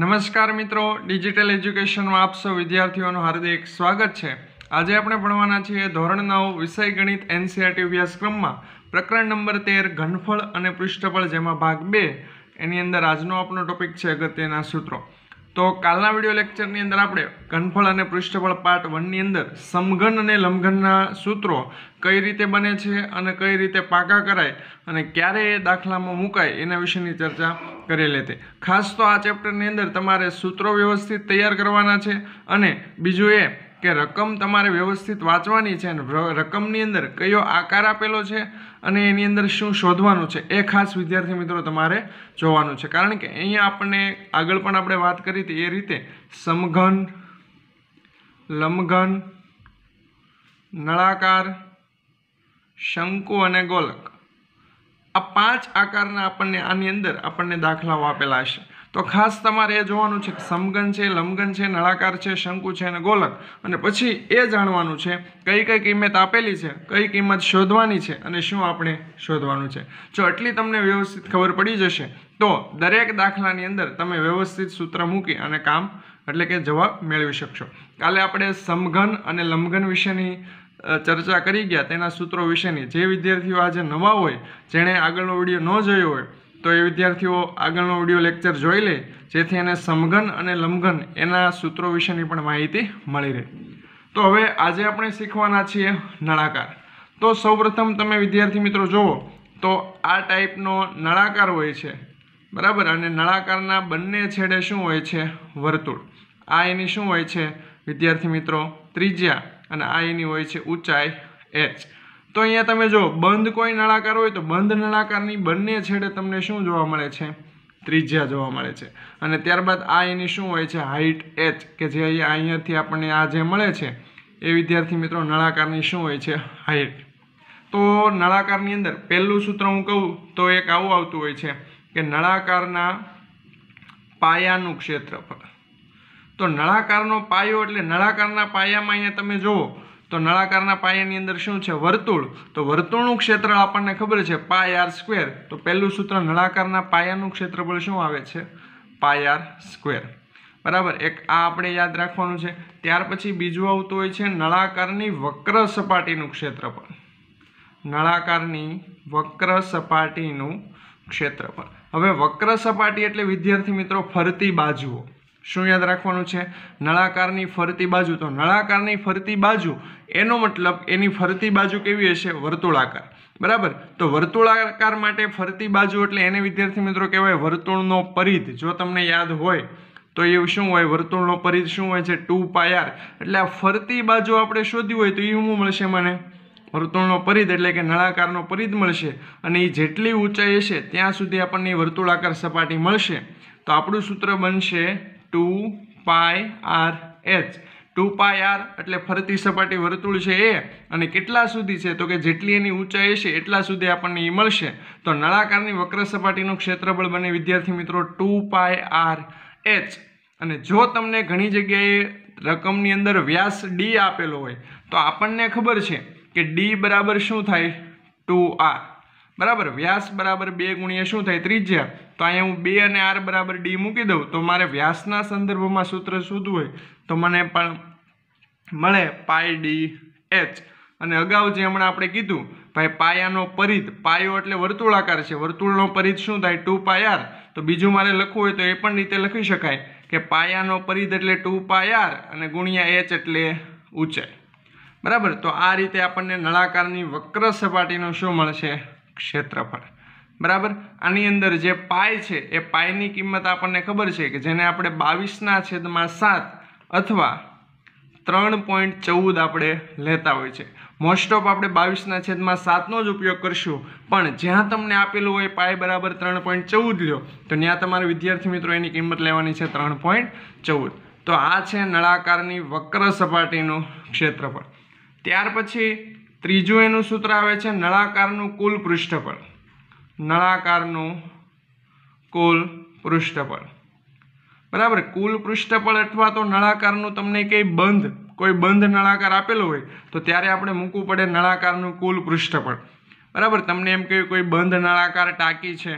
નમસ્કાર મિત્રો ડિજિટલ એજ્યુકેશનમાં આપ સૌ વિદ્યાર્થીઓનું હાર્દિક સ્વાગત છે આજે આપણે ભણવાના છીએ ધોરણ નવ વિષય ગણિત એનસીઆરટી અભ્યાસક્રમમાં પ્રકરણ નંબર તેર ઘનફળ અને પૃષ્ઠફળ જેમાં ભાગ બે એની અંદર આજનો આપણો ટોપિક છે અગત્યના સૂત્રો તો કાલના વિડીયો લેક્ચરની અંદર આપણે કનફળ અને પૃષ્ઠફળ પાર્ટ વનની અંદર સમઘન અને લંબઘનના સૂત્રો કઈ રીતે બને છે અને કઈ રીતે પાકા કરાય અને ક્યારે એ દાખલામાં મુકાય એના વિશેની ચર્ચા કરી લેતી ખાસ તો આ ચેપ્ટરની અંદર તમારે સૂત્રો વ્યવસ્થિત તૈયાર કરવાના છે અને બીજું એ કે રકમ તમારે વ્યવસ્થિત વાંચવાની છે અને રકમની અંદર કયો આકાર આપેલો છે અને એની અંદર શું શોધવાનું છે એ ખાસ વિદ્યાર્થી મિત્રો તમારે જોવાનું છે કારણ કે અહીંયા આપણને આગળ પણ આપણે વાત કરી હતી એ રીતે સમઘન લંબઘન નળાકાર શંકુ અને ગોલક આ પાંચ આકારના આપણને આની અંદર આપણને દાખલાઓ આપેલા હશે તો ખાસ તમારે એ જોવાનું છે કે સમઘન છે લંબઘન છે નળાકાર છે શંકુ છે અને ગોલક અને પછી એ જાણવાનું છે કઈ કઈ કિંમત આપેલી છે કઈ કિંમત શોધવાની છે અને શું આપણે શોધવાનું છે જો આટલી તમને વ્યવસ્થિત ખબર પડી જશે તો દરેક દાખલાની અંદર તમે વ્યવસ્થિત સૂત્ર મૂકી અને કામ એટલે કે જવાબ મેળવી શકશો કાલે આપણે સમઘન અને લંબઘન વિશેની ચર્ચા કરી ગયા તેના સૂત્રો વિશેની જે વિદ્યાર્થીઓ આજે નવા હોય જેણે આગળનો વિડીયો ન જોયો હોય તો એ વિદ્યાર્થીઓ આગળનો વિડીયો લેક્ચર જોઈ લે જેથી એને સમઘન અને લંઘન એના સૂત્રો વિશેની પણ માહિતી મળી રહે તો હવે આજે આપણે શીખવાના છીએ નળાકાર તો સૌપ્રથમ તમે વિદ્યાર્થી મિત્રો જુઓ તો આ ટાઈપનો નળાકાર હોય છે બરાબર અને નળાકારના બંને છેડે શું હોય છે વર્તુળ આ એની શું હોય છે વિદ્યાર્થી મિત્રો ત્રિજ્યા અને આ એની હોય છે ઊંચાઈ એચ તો અહીંયા તમે જો બંધ કોઈ નળાકાર હોય તો બંધ નળાકારની બંને છેડે તમને શું જોવા મળે છે ત્રિજ્યા જોવા મળે છે અને ત્યારબાદ આ એની શું હોય છે હાઇટ એચ કે જે અહીંયા અહીંયાથી આપણને આ જે મળે છે એ વિદ્યાર્થી મિત્રો નળાકારની શું હોય છે હાઇટ તો નળાકારની અંદર પહેલું સૂત્ર હું કહું તો એક આવું આવતું હોય છે કે નળાકારના પાયાનું ક્ષેત્રફળ તો નળાકારનો પાયો એટલે નળાકારના પાયામાં અહીંયા તમે જુઓ તો નળાકારના પાયાની અંદર શું છે વર્તુળ તો વર્તુળનું ક્ષેત્ર આપણને ખબર છે પાય આર સ્ક્વેર તો પહેલું સૂત્ર નળાકારના પાયાનું ક્ષેત્રફળ શું આવે છે પાય આર સ્ક્વેર બરાબર એક આ આપણે યાદ રાખવાનું છે ત્યાર પછી બીજું આવતું હોય છે નળાકારની વક્ર સપાટીનું ક્ષેત્રફળ નળાકારની વક્ર સપાટીનું ક્ષેત્રફળ હવે વક્ર સપાટી એટલે વિદ્યાર્થી મિત્રો ફરતી બાજુઓ શું યાદ રાખવાનું છે નળાકારની ફરતી બાજુ તો નળાકારની ફરતી બાજુ એનો મતલબ એની ફરતી બાજુ કેવી હશે વર્તુળાકાર બરાબર તો વર્તુળાકાર માટે ફરતી બાજુ એટલે એને વિદ્યાર્થી મિત્રો કહેવાય વર્તુળનો પરિધ જો તમને યાદ હોય તો એ શું હોય વર્તુળનો પરિધ શું હોય છે ટુ પાયાર એટલે આ ફરતી બાજુ આપણે શોધવી હોય તો એ શું મળશે મને વર્તુળનો પરિધ એટલે કે નળાકારનો પરિધ મળશે અને એ જેટલી ઊંચાઈ હશે ત્યાં સુધી આપણને વર્તુળાકાર સપાટી મળશે તો આપણું સૂત્ર બનશે two pi R H two pi R એટલે ફરતી સપાટી વર્તુળ છે એ અને કેટલા સુધી છે તો કે જેટલી એની ઊંચાઈ છે એટલા સુધી આપણને એ મળશે તો નળાકારની વક્ર સપાટીનું ક્ષેત્રફળ બને વિદ્યાર્થી મિત્રો ટુ પાય આર એચ અને જો તમને ઘણી જગ્યાએ રકમની અંદર વ્યાસ ડી આપેલો હોય તો આપણને ખબર છે કે ડી બરાબર શું થાય ટુ આર બરાબર વ્યાસ બરાબર બે ગુણ્યા શું થાય ત્રિજ્યા તો અહીંયા હું બે અને આર બરાબર ડી મૂકી દઉં તો મારે વ્યાસના સંદર્ભમાં સૂત્ર શોધવું હોય તો મને પણ મળે પાય ડી એચ અને અગાઉ જે હમણાં આપણે કીધું ભાઈ પાયાનો પરિધ પાયો એટલે વર્તુળાકાર છે વર્તુળનો પરિત શું થાય ટુ પાય આર તો બીજું મારે લખવું હોય તો એ પણ રીતે લખી શકાય કે પાયાનો પરિધ એટલે ટુ પાય આર અને ગુણ્યા એચ એટલે ઊંચાઈ બરાબર તો આ રીતે આપણને નળાકારની વક્ર સપાટીનો શું મળશે ક્ષેત્રફળ બરાબર આની અંદર જે પાય છે એ પાયની કિંમત આપણને ખબર છે કે જેને આપણે બાવીસના છેદમાં સાત અથવા ત્રણ પોઈન્ટ ચૌદ આપણે લેતા હોય છે મોસ્ટ ઓફ આપણે બાવીસના છેદમાં સાતનો જ ઉપયોગ કરશું પણ જ્યાં તમને આપેલું હોય પાય બરાબર ત્રણ પોઈન્ટ ચૌદ લ્યો તો ત્યાં તમારા વિદ્યાર્થી મિત્રો એની કિંમત લેવાની છે ત્રણ પોઈન્ટ ચૌદ તો આ છે નળાકારની વક્ર સપાટીનું ક્ષેત્રફળ ત્યાર પછી ત્રીજું એનું સૂત્ર આવે છે નળાકારનું કુલ પૃષ્ઠફળ નળાકારનું કુલ પૃષ્ઠફળ બરાબર કુલ પૃષ્ઠફળ અથવા તો નળાકારનું તમને કંઈ બંધ કોઈ બંધ નળાકાર આપેલો હોય તો ત્યારે આપણે મૂકવું પડે નળાકારનું કુલ પૃષ્ઠફળ બરાબર તમને એમ કહ્યું કોઈ બંધ નળાકાર ટાંકી છે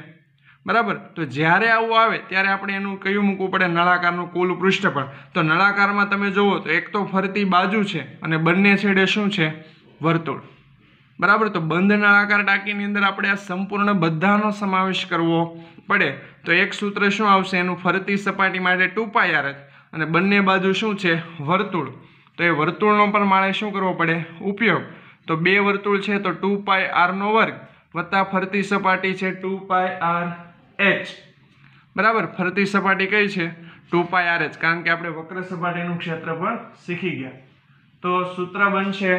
બરાબર તો જ્યારે આવું આવે ત્યારે આપણે એનું કયું મૂકવું પડે નળાકારનું કુલ પૃષ્ઠફળ તો નળાકારમાં તમે જુઓ તો એક તો ફરતી બાજુ છે અને બંને છેડે શું છે વર્તુળ બરાબર તો બંધ નળાકાર ટાંકીની અંદર આપણે આ સંપૂર્ણ બધાનો સમાવેશ કરવો પડે તો એક સૂત્ર શું આવશે એનું ફરતી સપાટી માટે ટુ પાયાર અને બંને બાજુ શું છે વર્તુળ તો એ વર્તુળનો પણ મારે શું કરવો પડે ઉપયોગ તો બે વર્તુળ છે તો ટુ પાય આરનો વર્ગ વત્તા ફરતી સપાટી છે ટુ પાય આર એચ બરાબર ફરતી સપાટી કઈ છે ટુ પાય આર એચ કારણ કે આપણે વક્ર સપાટીનું ક્ષેત્ર પણ શીખી ગયા તો સૂત્ર બનશે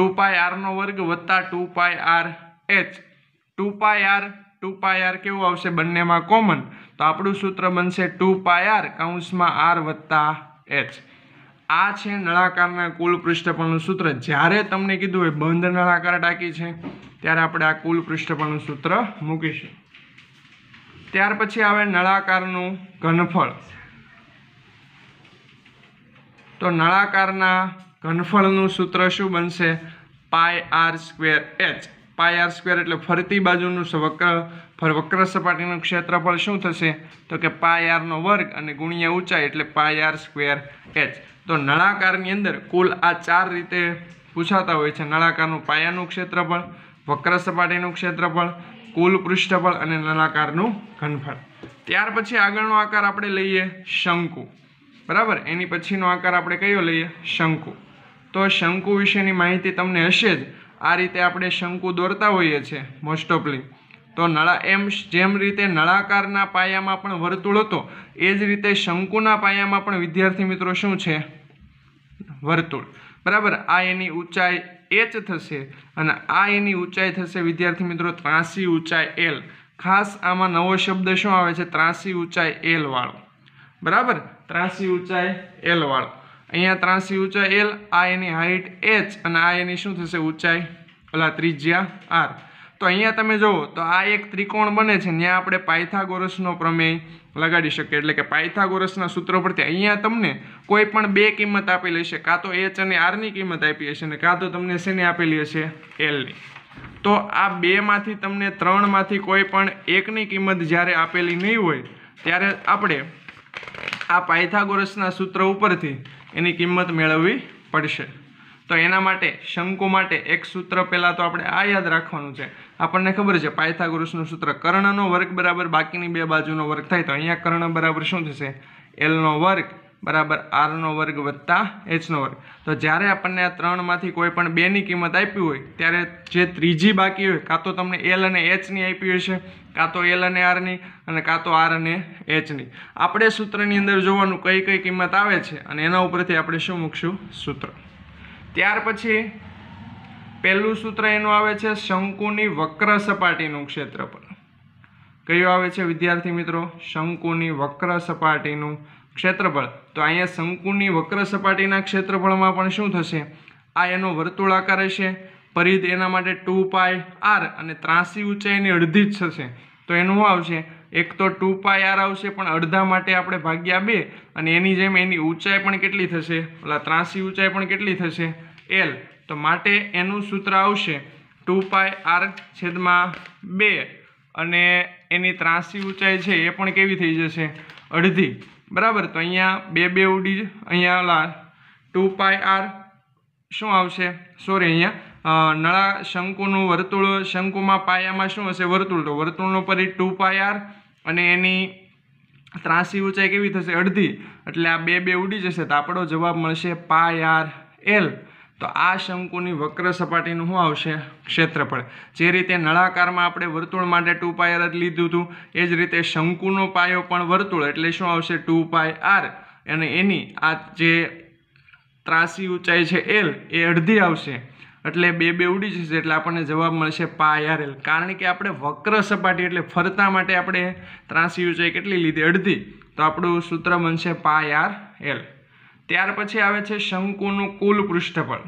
ટુ પાય આરનો વર્ગ વત્તા two pi R H two pi R two pi R કેવું આવશે બંનેમાં કોમન તો આપણું સૂત્ર બનશે ટુ પાય આર કાઉન્સમાં આર વત્તા એચ આ છે નળાકારના કુલ પૃષ્ઠફળનું સૂત્ર જ્યારે તમને કીધું હોય બંધ નળાકાર ટાંકી છે ત્યારે આપણે આ કુલ પૃષ્ઠફળનું સૂત્ર મૂકીશું ત્યાર પછી આવે નળાકારનું ઘનફળ તો નળાકારના ઘનફળનું સૂત્ર શું બનશે pi R square H pi R square એટલે ફરતી બાજુનું વક્ર વક્ર સપાટીનું ક્ષેત્રફળ શું થશે તો કે પાય આરનો વર્ગ અને ગુણ્યા ઊંચાઈ એટલે પાય આર સ્ક્વેર એચ તો નળાકારની અંદર કુલ આ ચાર રીતે પૂછાતા હોય છે નળાકારનું પાયાનું ક્ષેત્રફળ વક્ર સપાટીનું ક્ષેત્રફળ કુલ પૃષ્ઠફળ અને નળાકારનું ઘનફળ ત્યાર પછી આગળનો આકાર આપણે લઈએ શંકુ બરાબર એની પછીનો આકાર આપણે કયો લઈએ શંકુ તો શંકુ વિશેની માહિતી તમને હશે જ આ રીતે આપણે શંકુ દોરતા હોઈએ છીએ મોસ્ટ ઓફલી તો નળા એમ જેમ રીતે નળાકારના પાયામાં પણ વર્તુળ હતો એ જ રીતે શંકુના પાયામાં પણ વિદ્યાર્થી મિત્રો શું છે વર્તુળ બરાબર આ એની ઊંચાઈ એચ થશે અને આ એની ઊંચાઈ થશે વિદ્યાર્થી મિત્રો ત્રાસી ઊંચાઈ એલ ખાસ આમાં નવો શબ્દ શું આવે છે ત્રાસી ઊંચાઈ એલ વાળો બરાબર ત્રાસી ઊંચાઈ એલ વાળો અહીંયા ત્રાસી ઊંચાઈ એલ આ એની હાઇટ એચ અને આ એની શું થશે ઊંચાઈ ઓલા ત્રિજ્યા આર તો અહીંયા તમે જુઓ તો આ એક ત્રિકોણ બને છે ત્યાં આપણે પાયથાગોરસનો પ્રમેય લગાડી શકીએ એટલે કે પાયથાગોરસના સૂત્રો પરથી અહીંયા તમને કોઈ પણ બે કિંમત આપેલી હશે કાં તો એચ અને આરની કિંમત આપી હશે અને કાં તો તમને શેની આપેલી હશે એલની તો આ બેમાંથી તમને ત્રણમાંથી કોઈ પણ એકની કિંમત જ્યારે આપેલી નહીં હોય ત્યારે આપણે આ પાયથાગોરસના સૂત્ર ઉપરથી એની કિંમત મેળવવી પડશે તો એના માટે શંકુ માટે એક સૂત્ર પહેલાં તો આપણે આ યાદ રાખવાનું છે આપણને ખબર છે પાયથાગોરસનું સૂત્ર કર્ણનો વર્ગ બરાબર બાકીની બે બાજુનો વર્ગ થાય તો અહીંયા કર્ણ બરાબર શું થશે એલનો વર્ગ બરાબર આરનો વર્ગ વત્તા એચનો વર્ગ તો જ્યારે આપણને આ ત્રણમાંથી કોઈ પણ બેની કિંમત આપી હોય ત્યારે જે ત્રીજી બાકી હોય કાં તો તમને એલ અને એચની આપી હોય છે કાં તો એલ અને આરની અને કાં તો આર અને એચની આપણે સૂત્રની અંદર જોવાનું કઈ કઈ કિંમત આવે છે અને એના ઉપરથી આપણે શું મૂકશું સૂત્ર ત્યાર પછી પહેલું સૂત્ર એનું આવે છે શંકુની વક્ર સપાટીનું ક્ષેત્રફળ કયું આવે છે વિદ્યાર્થી મિત્રો શંકુની વક્ર સપાટીનું ક્ષેત્રફળ તો અહીંયા શંકુની વક્ર સપાટીના ક્ષેત્રફળમાં પણ શું થશે આ એનો વર્તુળાકાર હશે પરિધ એના માટે ટુ પાય આર અને ત્રાસી ઊંચાઈની અડધી જ થશે તો એનું આવશે એક તો ટુ પાય આર આવશે પણ અડધા માટે આપણે ભાગ્યા બે અને એની જેમ એની ઊંચાઈ પણ કેટલી થશે ઓલા ત્રાસી ઊંચાઈ પણ કેટલી થશે એલ તો માટે એનું સૂત્ર આવશે ટુ પાય આર છેદમાં બે અને એની ત્રાસી ઊંચાઈ છે એ પણ કેવી થઈ જશે અડધી બરાબર તો અહીંયા બે બે ઉડી અહીંયા લા ટુ પાય આર શું આવશે સોરી અહીંયા નળા શંકુનું વર્તુળ શંકુમાં પાયામાં શું હશે વર્તુળ તો વર્તુળનો પરી ટુ પાય આર અને એની ત્રાસી ઊંચાઈ કેવી થશે અડધી એટલે આ બે બે ઉડી જશે તો આપણો જવાબ મળશે પાય આર એલ તો આ શંકુની વક્ર સપાટીનું શું આવશે ક્ષેત્રફળ જે રીતે નળાકારમાં આપણે વર્તુળ માટે ટુ પાય આર લીધું હતું એ જ રીતે શંકુનો પાયો પણ વર્તુળ એટલે શું આવશે ટુ પાય આર અને એની આ જે ત્રાસી ઊંચાઈ છે એલ એ અડધી આવશે એટલે બે બે ઉડી જશે એટલે આપણને જવાબ મળશે પાય આર એલ કારણ કે આપણે વક્ર સપાટી એટલે ફરતા માટે આપણે ત્રાસી ઊંચાઈ કેટલી લીધી અડધી તો આપણું સૂત્ર બનશે પાય આર એલ ત્યાર પછી આવે છે શંકુનું કુલ પૃષ્ઠફળ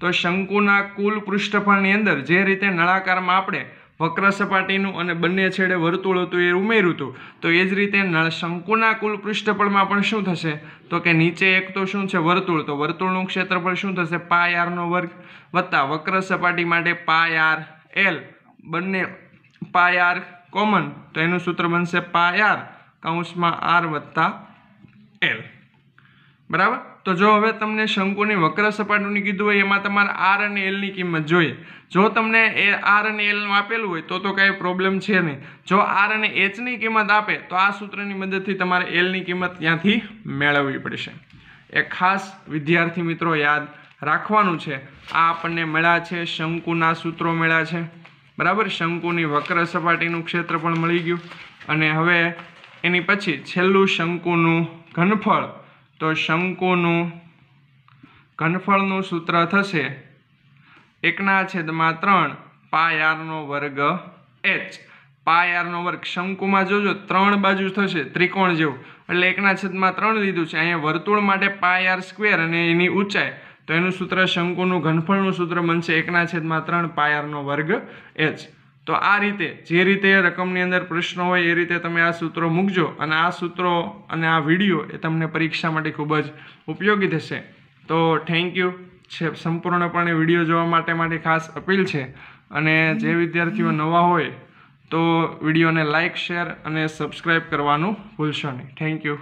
તો શંકુના કુલ પૃષ્ઠફળની અંદર જે રીતે નળાકારમાં આપણે વક્ર સપાટીનું અને બંને છેડે વર્તુળ હતું એ ઉમેર્યું હતું તો એ જ રીતે શંકુના કુલ પૃષ્ઠફળમાં પણ શું થશે તો કે નીચે એક તો શું છે વર્તુળ તો વર્તુળનું ક્ષેત્રફળ શું થશે પાય આરનો વર્ગ વત્તા વક્ર સપાટી માટે પાય આર એલ બંને પાય આર કોમન તો એનું સૂત્ર બનશે પાય આર કૌંસમાં આર વત્તા એલ બરાબર તો જો હવે તમને શંકુની વક્ર સપાટીની કીધું હોય એમાં તમારે આર અને એલની કિંમત જોઈએ જો તમને એ આર અને એલનું આપેલું હોય તો તો કાંઈ પ્રોબ્લેમ છે નહીં જો આર અને એચની કિંમત આપે તો આ સૂત્રની મદદથી તમારે એલની કિંમત ત્યાંથી મેળવવી પડશે એ ખાસ વિદ્યાર્થી મિત્રો યાદ રાખવાનું છે આ આપણને મળ્યા છે શંકુના સૂત્રો મળ્યા છે બરાબર શંકુની વક્ર સપાટીનું ક્ષેત્ર પણ મળી ગયું અને હવે એની પછી છેલ્લું શંકુનું ઘનફળ તો શંકુનું ઘનફળનું સૂત્ર થશે એકના છેદમાં ત્રણ પાયારનો વર્ગ એચ પાયારનો વર્ગ શંકુમાં જોજો ત્રણ બાજુ થશે ત્રિકોણ જેવું એટલે એકના છેદમાં ત્રણ લીધું છે અહીંયા વર્તુળ માટે પાયાર સ્ક્વેર અને એની ઊંચાઈ તો એનું સૂત્ર શંકુનું ઘનફળનું સૂત્ર બનશે એકના છેદમાં ત્રણ પાયારનો વર્ગ એચ તો આ રીતે જે રીતે રકમની અંદર પ્રશ્નો હોય એ રીતે તમે આ સૂત્રો મૂકજો અને આ સૂત્રો અને આ વિડીયો એ તમને પરીક્ષા માટે ખૂબ જ ઉપયોગી થશે તો થેન્ક યુ છે સંપૂર્ણપણે વિડીયો જોવા માટે માટે ખાસ અપીલ છે અને જે વિદ્યાર્થીઓ નવા હોય તો વિડીયોને લાઇક શેર અને સબસ્ક્રાઈબ કરવાનું ભૂલશો નહીં થેન્ક યુ